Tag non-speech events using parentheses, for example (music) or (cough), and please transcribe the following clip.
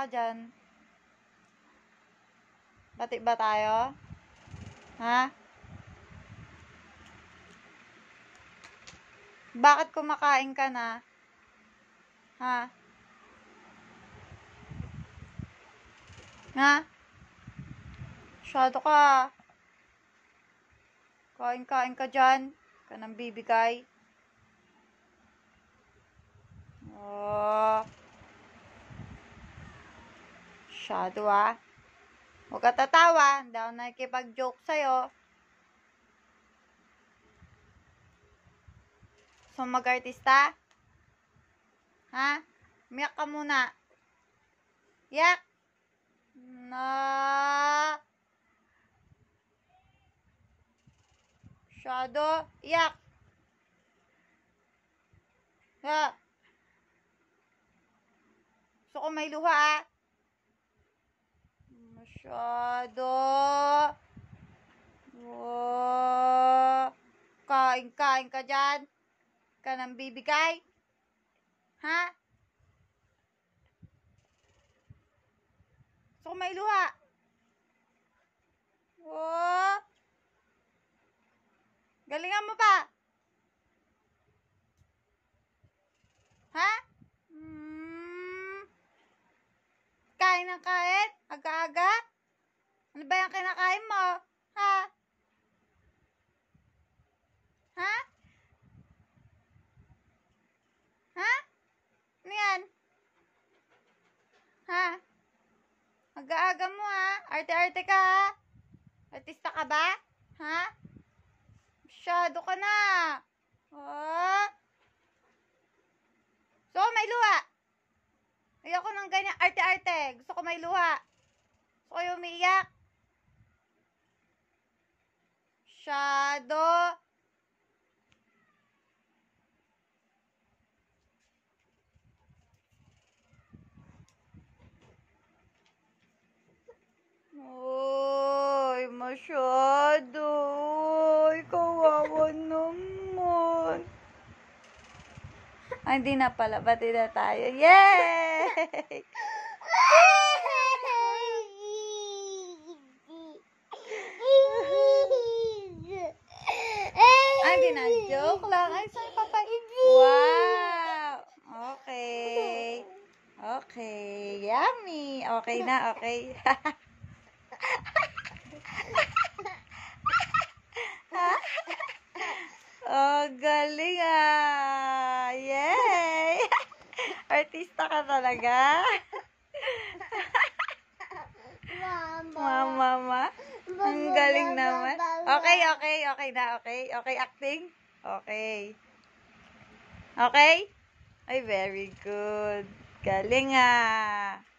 ka dyan? Bati ba tayo? Ha? Bakit kumakain ka na? Ha? Ha? Masyado ka. Kain-kain ka dyan. Kanang nang bibigay. masyado ha. Huwag ka tatawa, hindi nakikipag-joke sa'yo. So mag-artista? Ha? Umiyak ka muna. Yak! Na! Shadow, yak! Ha! So, kung may luha, ah. Masyado. Oh. Kain, kain ka dyan. Ka nang bibigay. Ha? So, may luha. Wow. Galingan mo pa. tayo ng kahit? Aga-aga? Ano ba yung kinakain mo? Ha? Ha? Ha? Ano yan? Ha? Aga-aga mo ha? Arte-arte ka ha? Artista ka ba? Ha? Masyado ka na. Oh. So, may luha. Ayoko ng ganyan ate. Gusto ko may luha. Gusto ko umiyak. Shadow. Uy, masyado. Uy, kawawa naman. Ay, ah, hindi na pala. Bati na tayo. Yay! (laughs) Ay, ginajoke lang. Ay, saan papa? Wow! Okay. Okay. Yummy. Okay na, okay. (laughs) oh, galing ah. Yay! Artista ka talaga. Mama. Mama. Okay, okay, okay na, okay. Okay, acting? Okay. Okay? Ay, very good. Galing ah.